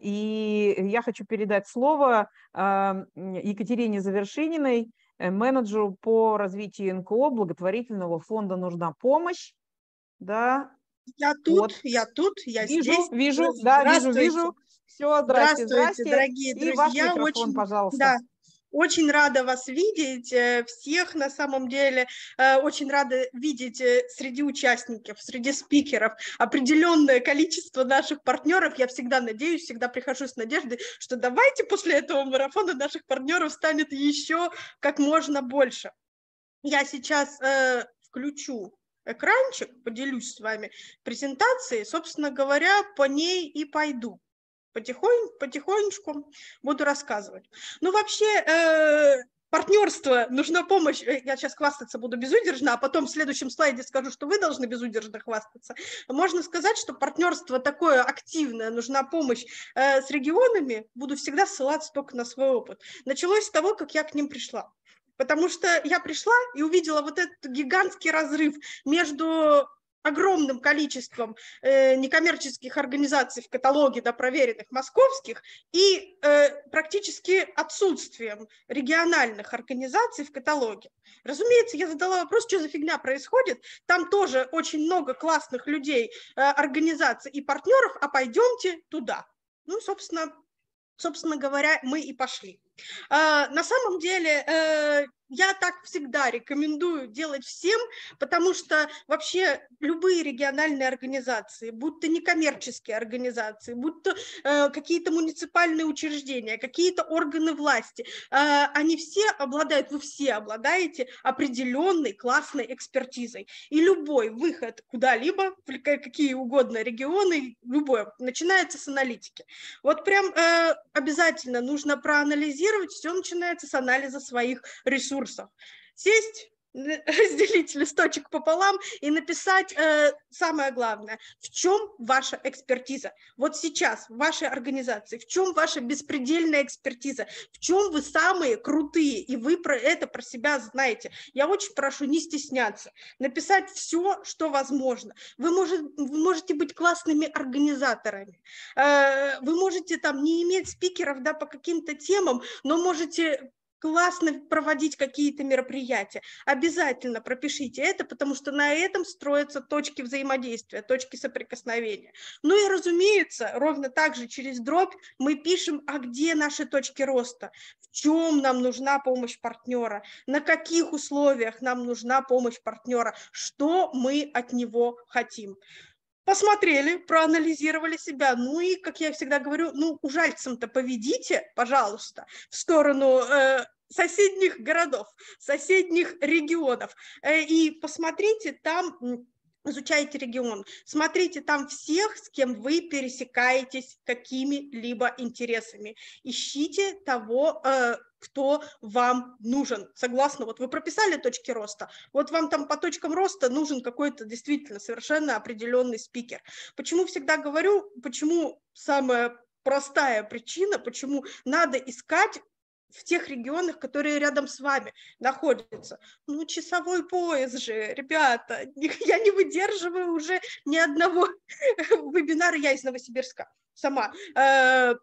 И я хочу передать слово а, Екатерине Завершининой, э, менеджеру по развитию НКО благотворительного фонда «Нужна помощь». Да. Я тут, вот. я тут, я вижу, здесь. Вижу, да, вижу, вижу. Все, здрасте, здравствуйте, здрасте. дорогие И друзья. И ваш микрофон, очень, пожалуйста. Да, очень рада вас видеть, э, всех на самом деле, э, очень рада видеть э, среди участников, среди спикеров определенное количество наших партнеров. Я всегда надеюсь, всегда прихожу с надеждой, что давайте после этого марафона наших партнеров станет еще как можно больше. Я сейчас э, включу экранчик, поделюсь с вами презентацией, собственно говоря, по ней и пойду потихонь, потихонечку буду рассказывать. Ну, вообще, э, партнерство, нужна помощь. Э, я сейчас хвастаться буду безудержно, а потом в следующем слайде скажу, что вы должны безудержно хвастаться. Можно сказать, что партнерство такое активное, нужна помощь э, с регионами. Буду всегда ссылаться только на свой опыт. Началось с того, как я к ним пришла. Потому что я пришла и увидела вот этот гигантский разрыв между огромным количеством э, некоммерческих организаций в каталоге да, проверенных московских и э, практически отсутствием региональных организаций в каталоге. Разумеется, я задала вопрос, что за фигня происходит. Там тоже очень много классных людей, э, организаций и партнеров, а пойдемте туда. Ну, собственно, собственно говоря, мы и пошли. А, на самом деле э, я так всегда рекомендую делать всем, потому что вообще любые региональные организации, будь то некоммерческие организации, будь то э, какие-то муниципальные учреждения, какие-то органы власти, э, они все обладают, вы все обладаете определенной классной экспертизой. И любой выход куда-либо, в какие угодно регионы, любой, начинается с аналитики. Вот прям э, обязательно нужно проанализировать, все начинается с анализа своих ресурсов ресурсов. Сесть, э, разделить листочек пополам и написать э, самое главное, в чем ваша экспертиза. Вот сейчас в вашей организации, в чем ваша беспредельная экспертиза, в чем вы самые крутые, и вы про это про себя знаете. Я очень прошу не стесняться, написать все, что возможно. Вы, может, вы можете быть классными организаторами, э, вы можете там не иметь спикеров да, по каким-то темам, но можете классно проводить какие-то мероприятия. Обязательно пропишите это, потому что на этом строятся точки взаимодействия, точки соприкосновения. Ну и, разумеется, ровно так же через дробь мы пишем, а где наши точки роста, в чем нам нужна помощь партнера, на каких условиях нам нужна помощь партнера, что мы от него хотим посмотрели, проанализировали себя, ну и, как я всегда говорю, ну, ужальцем-то поведите, пожалуйста, в сторону э, соседних городов, соседних регионов, э, и посмотрите там изучайте регион, смотрите там всех, с кем вы пересекаетесь какими-либо интересами, ищите того, э, кто вам нужен. Согласно, вот вы прописали точки роста, вот вам там по точкам роста нужен какой-то действительно совершенно определенный спикер. Почему всегда говорю, почему самая простая причина, почему надо искать в тех регионах, которые рядом с вами находятся. Ну, часовой пояс же, ребята, я не выдерживаю уже ни одного вебинара, я из Новосибирска сама. Э,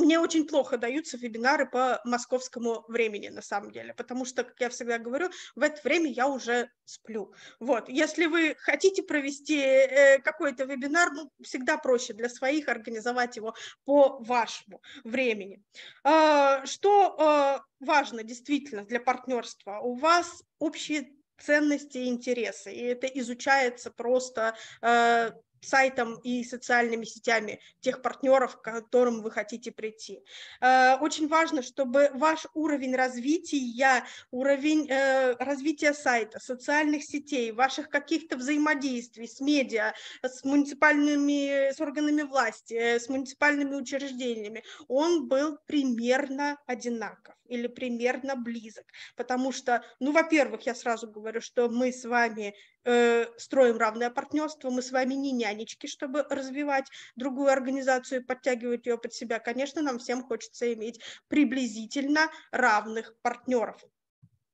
мне очень плохо даются вебинары по московскому времени, на самом деле, потому что, как я всегда говорю, в это время я уже сплю. Вот, если вы хотите провести э, какой-то вебинар, ну, всегда проще для своих организовать его по вашему времени. Э, что э, важно действительно для партнерства? У вас общие ценности и интересы, и это изучается просто э, сайтом и социальными сетями тех партнеров, к которым вы хотите прийти. Э, очень важно, чтобы ваш уровень развития, уровень э, развития сайта, социальных сетей, ваших каких-то взаимодействий с медиа, с муниципальными, с органами власти, э, с муниципальными учреждениями, он был примерно одинаков или примерно близок, потому что, ну, во-первых, я сразу говорю, что мы с вами э, строим равное партнерство, мы с вами не нянечки, чтобы развивать другую организацию и подтягивать ее под себя. Конечно, нам всем хочется иметь приблизительно равных партнеров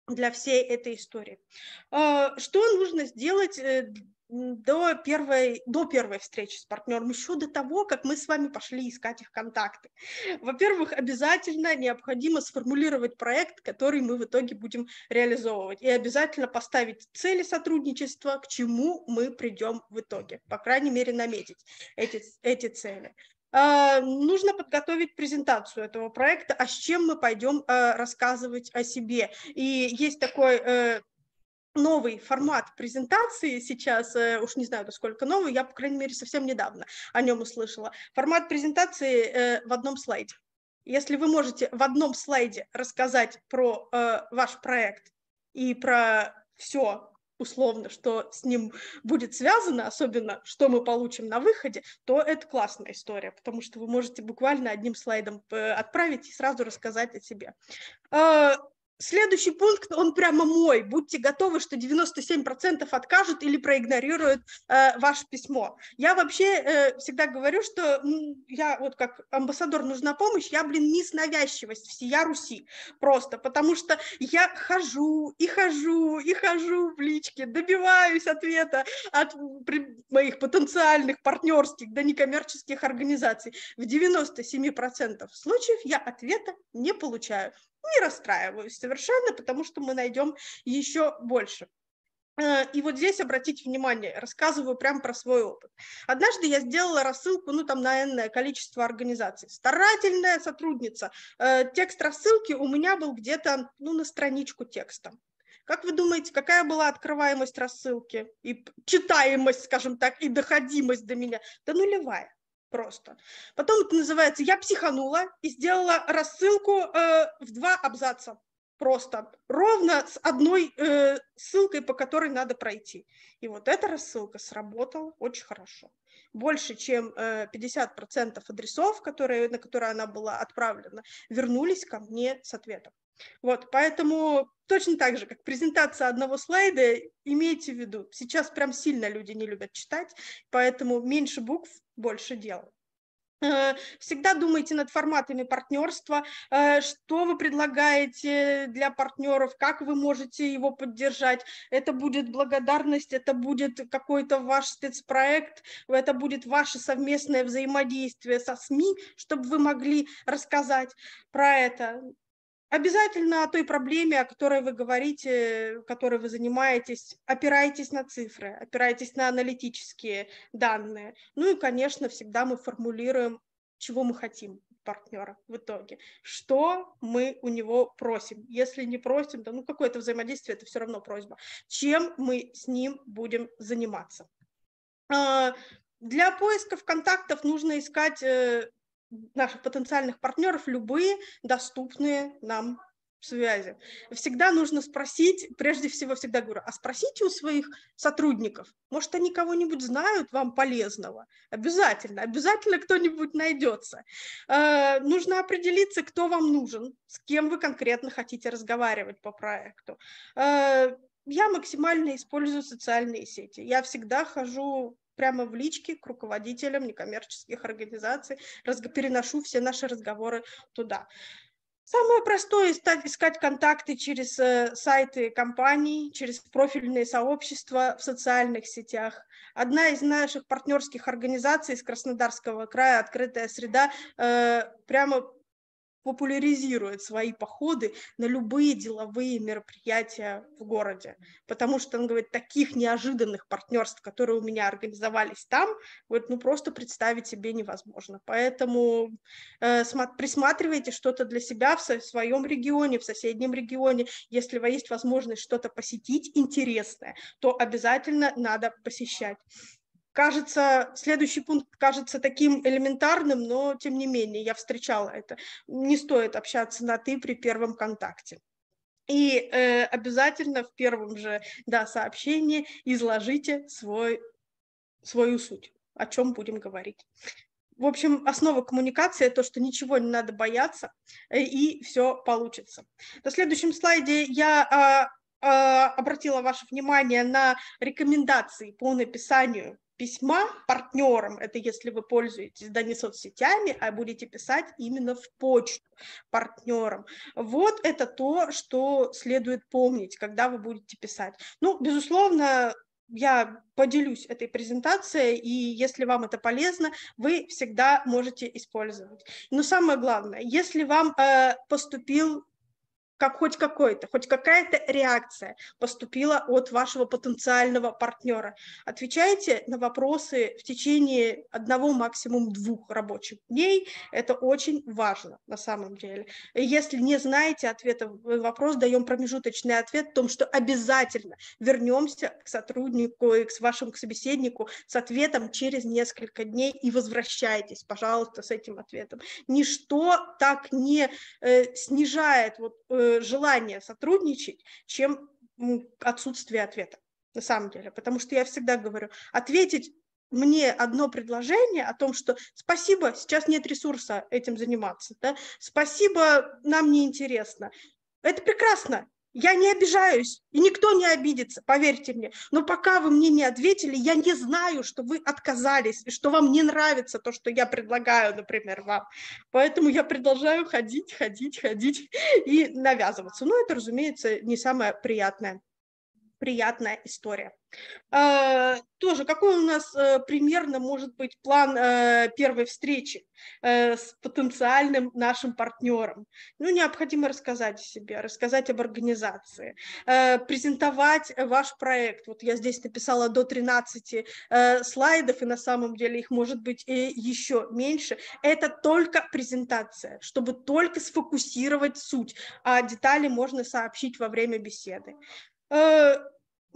для всей этой истории. Э, что нужно сделать э, до первой, до первой встречи с партнером, еще до того, как мы с вами пошли искать их контакты. Во-первых, обязательно необходимо сформулировать проект, который мы в итоге будем реализовывать, и обязательно поставить цели сотрудничества, к чему мы придем в итоге, по крайней мере, наметить эти, эти цели. А, нужно подготовить презентацию этого проекта, а с чем мы пойдем э, рассказывать о себе. И есть такой э, новый формат презентации сейчас, э, уж не знаю, сколько новый, я, по крайней мере, совсем недавно о нем услышала. Формат презентации э, в одном слайде. Если вы можете в одном слайде рассказать про э, ваш проект и про все условно, что с ним будет связано, особенно что мы получим на выходе, то это классная история, потому что вы можете буквально одним слайдом отправить и сразу рассказать о себе. Следующий пункт, он прямо мой. Будьте готовы, что 97% откажут или проигнорируют э, ваше письмо. Я вообще э, всегда говорю, что ну, я вот как амбассадор нужна помощь, я, блин, не навязчивость всея Руси просто, потому что я хожу и хожу и хожу в личке, добиваюсь ответа от при, моих потенциальных партнерских, да некоммерческих организаций. В 97% случаев я ответа не получаю. Не расстраиваюсь совершенно, потому что мы найдем еще больше. Э, и вот здесь обратите внимание, рассказываю прям про свой опыт. Однажды я сделала рассылку, ну там на энное количество организаций. Старательная сотрудница. Э, текст рассылки у меня был где-то, ну, на страничку текста. Как вы думаете, какая была открываемость рассылки и читаемость, скажем так, и доходимость до меня? Да нулевая просто. Потом это называется «Я психанула и сделала рассылку э, в два абзаца». Просто. Ровно с одной э, ссылкой, по которой надо пройти. И вот эта рассылка сработала очень хорошо. Больше, чем э, 50% адресов, которые, на которые она была отправлена, вернулись ко мне с ответом. Вот, поэтому точно так же, как презентация одного слайда, имейте в виду, сейчас прям сильно люди не любят читать, поэтому меньше букв, больше дел. Э, всегда думайте над форматами партнерства, э, что вы предлагаете для партнеров, как вы можете его поддержать. Это будет благодарность, это будет какой-то ваш спецпроект, это будет ваше совместное взаимодействие со СМИ, чтобы вы могли рассказать про это. Обязательно о той проблеме, о которой вы говорите, которой вы занимаетесь, опирайтесь на цифры, опирайтесь на аналитические данные. Ну и, конечно, всегда мы формулируем, чего мы хотим партнера в итоге, что мы у него просим. Если не просим, то ну какое-то взаимодействие, это все равно просьба. Чем мы с ним будем заниматься? А, для поисков контактов нужно искать э, наших потенциальных партнеров любые доступные нам связи. Всегда нужно спросить, прежде всего всегда говорю, а спросите у своих сотрудников, может, они кого-нибудь знают вам полезного? Обязательно, обязательно кто-нибудь найдется. Э, нужно определиться, кто вам нужен, с кем вы конкретно хотите разговаривать по проекту. Э, я максимально использую социальные сети. Я всегда хожу прямо в личке к руководителям некоммерческих организаций, раз, переношу все наши разговоры туда. Самое простое – искать контакты через э, сайты компаний, через профильные сообщества в социальных сетях. Одна из наших партнерских организаций из Краснодарского края «Открытая среда» э, прямо популяризирует свои походы на любые деловые мероприятия в городе, потому что, он говорит, таких неожиданных партнерств, которые у меня организовались там, вот, ну, просто представить себе невозможно. Поэтому э, присматривайте что-то для себя в, в своем регионе, в соседнем регионе. Если есть возможность что-то посетить интересное, то обязательно надо посещать. Кажется, следующий пункт кажется таким элементарным, но тем не менее я встречала это. Не стоит общаться на «ты» при первом контакте. И э, обязательно в первом же да, сообщении изложите свой, свою суть, о чем будем говорить. В общем, основа коммуникации – то, что ничего не надо бояться, э, и все получится. На следующем слайде я э, обратила ваше внимание на рекомендации по написанию письма партнерам, это если вы пользуетесь, да, не соцсетями, а будете писать именно в почту партнерам. Вот это то, что следует помнить, когда вы будете писать. Ну, безусловно, я поделюсь этой презентацией, и если вам это полезно, вы всегда можете использовать. Но самое главное, если вам э, поступил как хоть какой-то, хоть какая-то реакция поступила от вашего потенциального партнера. Отвечайте на вопросы в течение одного, максимум двух рабочих дней. Это очень важно на самом деле. Если не знаете ответа на э, вопрос, даем промежуточный ответ о том, что обязательно вернемся к сотруднику и к вашему к собеседнику с ответом через несколько дней и возвращайтесь, пожалуйста, с этим ответом. Ничто так не э, снижает вот, э, Э, желание сотрудничать, чем отсутствие ответа, на самом деле. Потому что я всегда говорю, ответить мне одно предложение о том, что спасибо, сейчас нет ресурса этим заниматься, да? спасибо, нам неинтересно. Это прекрасно, я не обижаюсь, и никто не обидится, поверьте мне. Но пока вы мне не ответили, я не знаю, что вы отказались, и что вам не нравится то, что я предлагаю, например, вам. Поэтому я продолжаю ходить, ходить, ходить и навязываться. Но ну, это, разумеется, не самое приятное приятная история. А, тоже, какой у нас э, примерно может быть план э, первой встречи э, с потенциальным нашим партнером? Ну, необходимо рассказать о себе, рассказать об организации, презентовать ваш проект. Вот я здесь написала до 13 слайдов, и на самом деле их может быть и еще меньше. Это только презентация, чтобы только сфокусировать суть, а детали можно сообщить во время беседы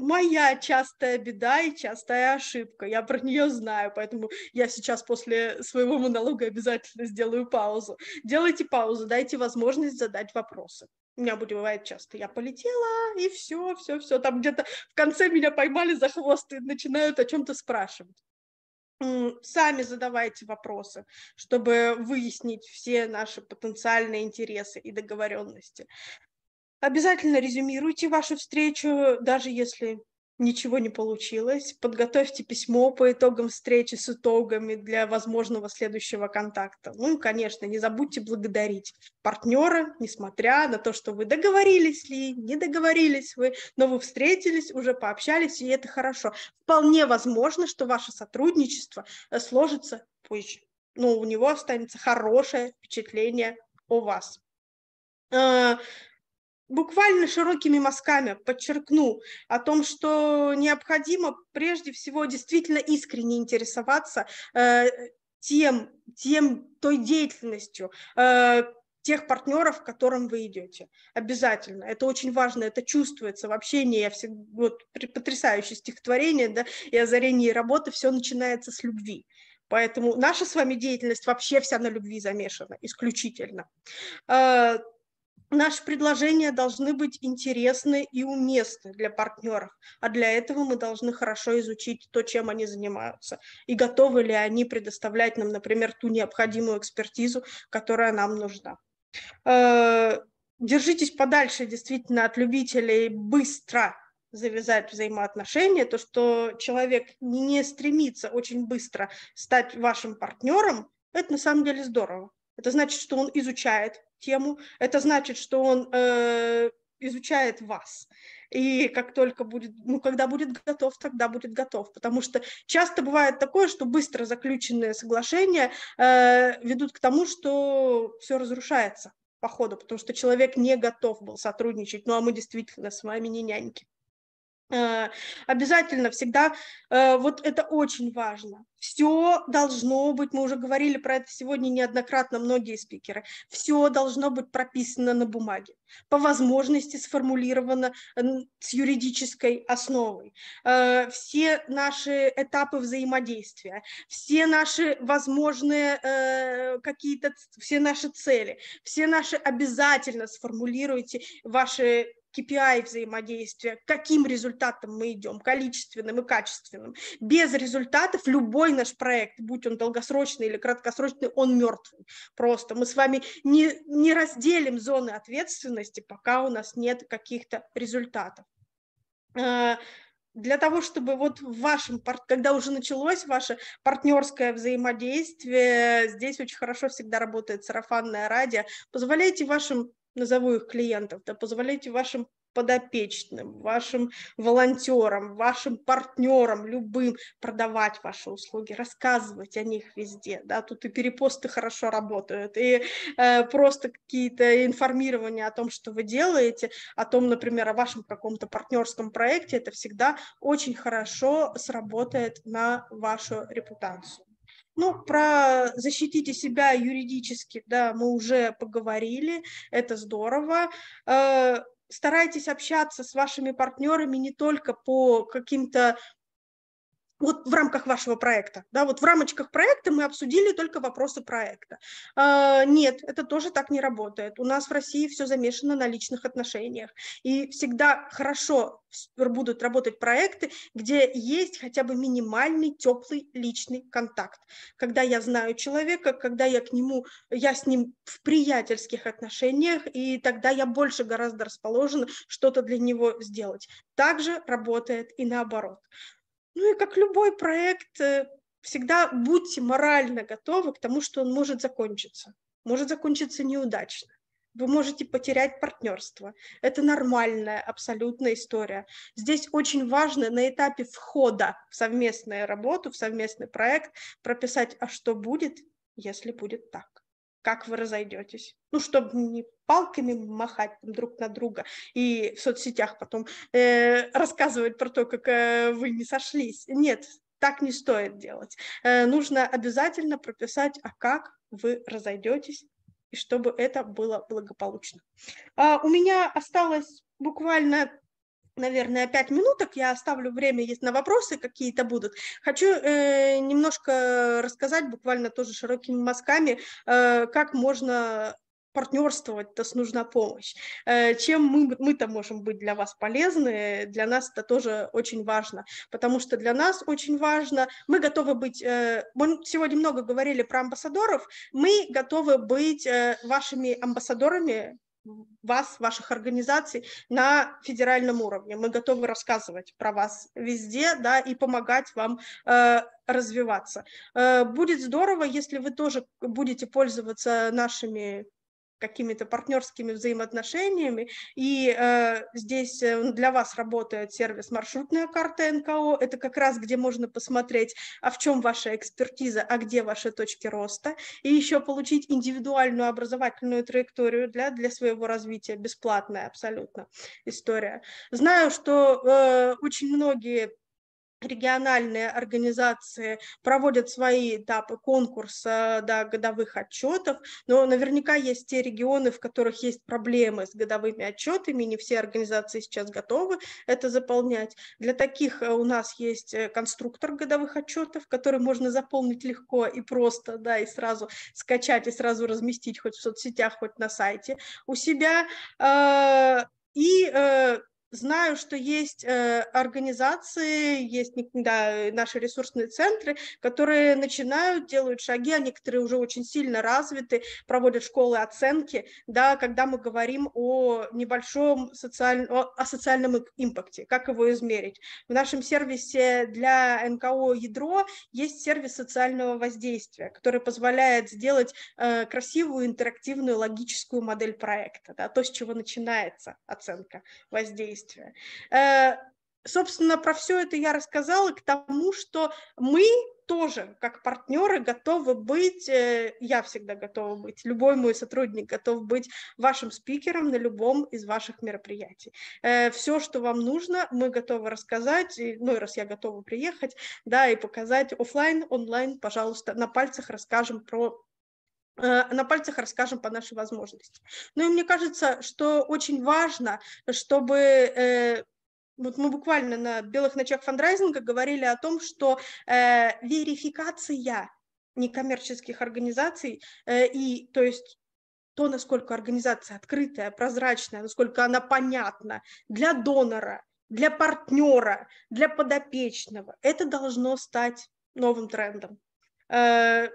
моя частая беда и частая ошибка. Я про нее знаю, поэтому я сейчас после своего монолога обязательно сделаю паузу. Делайте паузу, дайте возможность задать вопросы. У меня бывает часто, я полетела, и все, все, все. Там где-то в конце меня поймали за хвост и начинают о чем-то спрашивать. Сами задавайте вопросы, чтобы выяснить все наши потенциальные интересы и договоренности. Обязательно резюмируйте вашу встречу, даже если ничего не получилось. Подготовьте письмо по итогам встречи с итогами для возможного следующего контакта. Ну и, конечно, не забудьте благодарить партнера, несмотря на то, что вы договорились ли, не договорились вы, но вы встретились, уже пообщались, и это хорошо. Вполне возможно, что ваше сотрудничество э, сложится позже. Но у него останется хорошее впечатление о вас э, буквально широкими мазками подчеркну о том, что необходимо прежде всего действительно искренне интересоваться э, тем, тем, той деятельностью, э, тех партнеров, к которым вы идете. Обязательно. Это очень важно, это чувствуется в общении. Я всегда, вот, потрясающее стихотворение да, и озарение работы, все начинается с любви. Поэтому наша с вами деятельность вообще вся на любви замешана, исключительно. Э, Наши предложения должны быть интересны и уместны для партнеров, а для этого мы должны хорошо изучить то, чем они занимаются, и готовы ли они предоставлять нам, например, ту необходимую экспертизу, которая нам нужна. Э, держитесь подальше действительно от любителей быстро завязать взаимоотношения, то, что человек не стремится очень быстро стать вашим партнером, это на самом деле здорово. Это значит, что он изучает тему, это значит, что он э, изучает вас. И как только будет, ну, когда будет готов, тогда будет готов. Потому что часто бывает такое, что быстро заключенные соглашения э, ведут к тому, что все разрушается по ходу, потому что человек не готов был сотрудничать. Ну, а мы действительно с вами не няньки. Э, обязательно всегда, э, вот это очень важно. Все должно быть, мы уже говорили про это сегодня неоднократно, многие спикеры, все должно быть прописано на бумаге, по возможности сформулировано э, с юридической основой. Все наши этапы взаимодействия, все наши возможные какие-то, все наши цели, все наши обязательно сформулируйте ваши KPI взаимодействия, к каким результатам мы идем, количественным и качественным. Без результатов любой наш проект, будь он долгосрочный или краткосрочный, он мертвый. Просто мы с вами не, не разделим зоны ответственности, пока у нас нет каких-то результатов а, для того, чтобы вот в вашем, когда уже началось ваше партнерское взаимодействие, здесь очень хорошо всегда работает сарафанное радио, позволяйте вашим назову их клиентов, да, позволяйте вашим подопечным, вашим волонтерам, вашим партнерам, любым продавать ваши услуги, рассказывать о них везде, да, тут и перепосты хорошо работают, и э, просто какие-то информирования о том, что вы делаете, о том, например, о вашем каком-то партнерском проекте, это всегда очень хорошо сработает на вашу репутацию. Ну, про защитите себя юридически, да, мы уже поговорили, это здорово э, старайтесь общаться с вашими партнерами не только по каким-то вот в рамках вашего проекта, да, вот в рамочках проекта мы обсудили только вопросы проекта. Э, нет, это тоже так не работает. У нас в России все замешано на личных отношениях, и всегда хорошо будут работать проекты, где есть хотя бы минимальный теплый личный контакт, когда я знаю человека, когда я к нему, я с ним в приятельских отношениях, и тогда я больше гораздо расположена что-то для него сделать. Также работает и наоборот. Ну и как любой проект, э, всегда будьте морально готовы к тому, что он может закончиться. Может закончиться неудачно. Вы можете потерять партнерство. Это нормальная абсолютная история. Здесь очень важно на этапе входа в совместную работу, в совместный проект прописать, а что будет, если будет так как вы разойдетесь. Ну, чтобы не палками махать там, друг на друга и в соцсетях потом э, рассказывать про то, как э, вы не сошлись. Нет, так не стоит делать. Э, нужно обязательно прописать, а как вы разойдетесь, и чтобы это было благополучно. А, у меня осталось буквально наверное, пять минуток. Я оставлю время, есть на вопросы какие-то будут. Хочу э, немножко рассказать, буквально тоже широкими мазками, э, как можно партнерствовать, то с нужна помощь. Э, чем мы, мы-то можем быть для вас полезны, для нас это тоже очень важно, потому что для нас очень важно, мы готовы быть, э, мы сегодня много говорили про амбассадоров, мы готовы быть э, вашими амбассадорами вас, ваших организаций на федеральном уровне. Мы готовы рассказывать про вас везде, да, и помогать вам э, развиваться. Э, будет здорово, если вы тоже будете пользоваться нашими какими-то партнерскими взаимоотношениями. И э, здесь э, для вас работает сервис «Маршрутная карта НКО». Это как раз где можно посмотреть, а в чем ваша экспертиза, а где ваши точки роста. И еще получить индивидуальную образовательную траекторию для, для своего развития. Бесплатная абсолютно история. Знаю, что э, очень многие региональные организации проводят свои этапы конкурса да, годовых отчетов, но наверняка есть те регионы, в которых есть проблемы с годовыми отчетами, не все организации сейчас готовы это заполнять. Для таких э, у нас есть э, конструктор годовых отчетов, который можно заполнить легко и просто, да, и сразу скачать, и сразу разместить хоть в соцсетях, хоть на сайте у себя. Э, и Знаю, что есть э, организации, есть да, э, наши ресурсные центры, которые начинают, делают шаги, а некоторые уже очень сильно развиты, проводят школы оценки, да, когда мы говорим о небольшом социаль... о социальном импакте, как его измерить. В нашем сервисе для НКО «Ядро» есть сервис социального воздействия, который позволяет сделать э, красивую, интерактивную, логическую модель проекта, да, то, с чего начинается оценка воздействия действия. Э, собственно, про все это я рассказала к тому, что мы тоже, как партнеры, готовы быть, э, я всегда готова быть, любой мой сотрудник готов быть вашим спикером на любом из ваших мероприятий. Э, все, что вам нужно, мы готовы рассказать, ну и раз я готова приехать, да, и показать офлайн, онлайн, пожалуйста, на пальцах расскажем про Э, на пальцах расскажем по нашей возможности. Ну и мне кажется, что очень важно, чтобы э, вот мы буквально на белых ночах фандрайзинга говорили о том, что э, верификация некоммерческих организаций э, и, то есть, то, насколько организация открытая, прозрачная, насколько она понятна для донора, для партнера, для подопечного, это должно стать новым трендом. Э,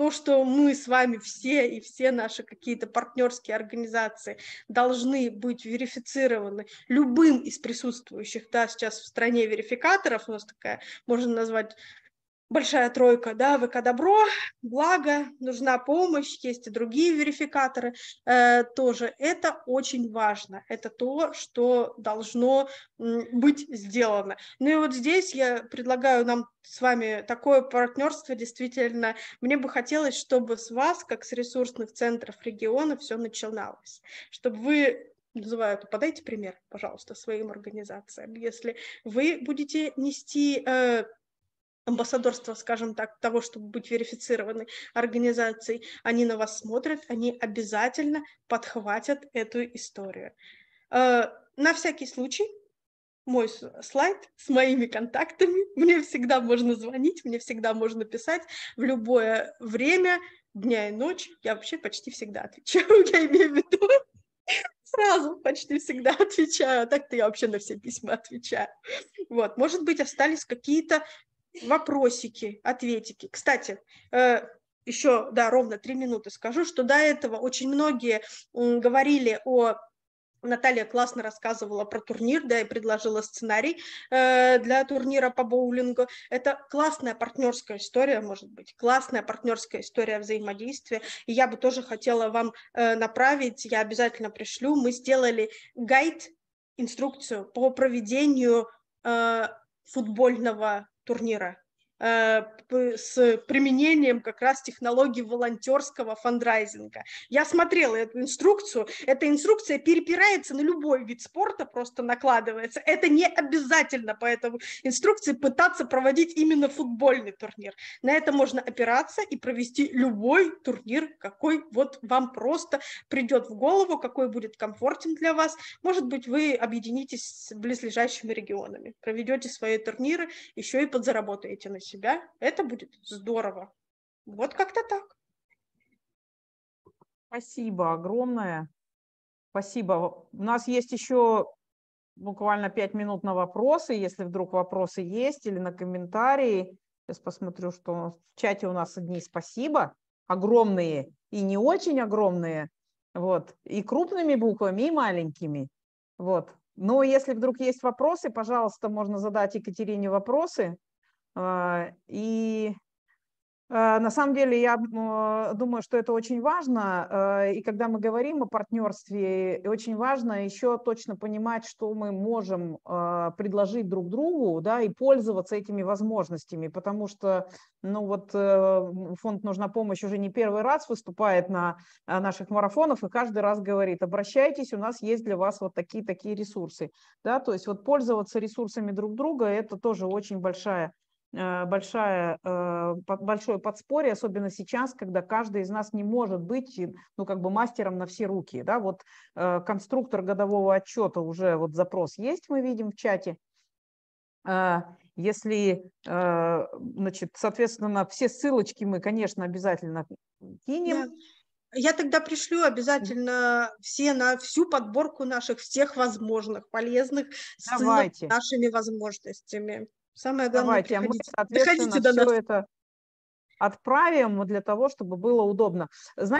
то, что мы с вами все и все наши какие-то партнерские организации должны быть верифицированы любым из присутствующих, да, сейчас в стране верификаторов, у нас такая, можно назвать большая тройка, да, ВК Добро, Благо, нужна помощь, есть и другие верификаторы э, тоже. Это очень важно, это то, что должно быть сделано. Ну и вот здесь я предлагаю нам с вами такое партнерство, действительно, мне бы хотелось, чтобы с вас, как с ресурсных центров региона, все начиналось, чтобы вы называю это, подайте пример, пожалуйста, своим организациям. Если вы будете нести э, амбассадорство, скажем так, того, чтобы быть верифицированной организацией, они на вас смотрят, они обязательно подхватят эту историю. Э, на всякий случай мой слайд с моими контактами. Мне всегда можно звонить, мне всегда можно писать в любое время, дня и ночи. Я вообще почти всегда отвечаю, я имею в виду. Сразу почти всегда отвечаю, а так-то я вообще на все письма отвечаю. Вот, может быть, остались какие-то вопросики, ответики. Кстати, э, еще, да, ровно три минуты скажу, что до этого очень многие говорили о Наталья классно рассказывала про турнир, да, и предложила сценарий э, для турнира по боулингу. Это классная партнерская история, может быть, классная партнерская история взаимодействия. И я бы тоже хотела вам э, направить, я обязательно пришлю. Мы сделали гайд, инструкцию по проведению э, футбольного турнира Э, с применением как раз технологии волонтерского фандрайзинга. Я смотрела эту инструкцию. Эта инструкция перепирается на любой вид спорта, просто накладывается. Это не обязательно по этой инструкции пытаться проводить именно футбольный турнир. На это можно опираться и провести любой турнир, какой вот вам просто придет в голову, какой будет комфортен для вас. Может быть, вы объединитесь с близлежащими регионами, проведете свои турниры, еще и подзаработаете на себя, это будет здорово. Вот как-то так. Спасибо огромное. Спасибо. У нас есть еще буквально пять минут на вопросы, если вдруг вопросы есть, или на комментарии. Сейчас посмотрю, что в чате у нас одни спасибо, огромные и не очень огромные, вот, и крупными буквами, и маленькими, вот. Но если вдруг есть вопросы, пожалуйста, можно задать Екатерине вопросы. А, и а, на самом деле, я а, думаю, что это очень важно. И когда мы говорим о партнерстве, очень важно еще точно понимать, что мы можем предложить друг другу, да, и пользоваться этими возможностями, потому что, ну вот, э, фонд «Нужна помощь» уже не первый раз выступает на наших марафонах и каждый раз говорит, обращайтесь, у нас есть для вас вот такие-такие ресурсы, да, то есть вот пользоваться ресурсами друг друга – это тоже очень большая Э, большая, э, большое подспорье, особенно сейчас, когда каждый из нас не может быть ну, как бы мастером на все руки. Да? Вот э, конструктор годового отчета уже вот запрос есть, мы видим в чате. Если, значит, соответственно, все ссылочки мы, конечно, обязательно кинем. Я тогда пришлю обязательно все на всю подборку наших всех возможных полезных Давайте. с нашими возможностями. Самое главное, Давайте, приходите, мы, соответственно, приходите до нас. это отправим для того, чтобы было удобно.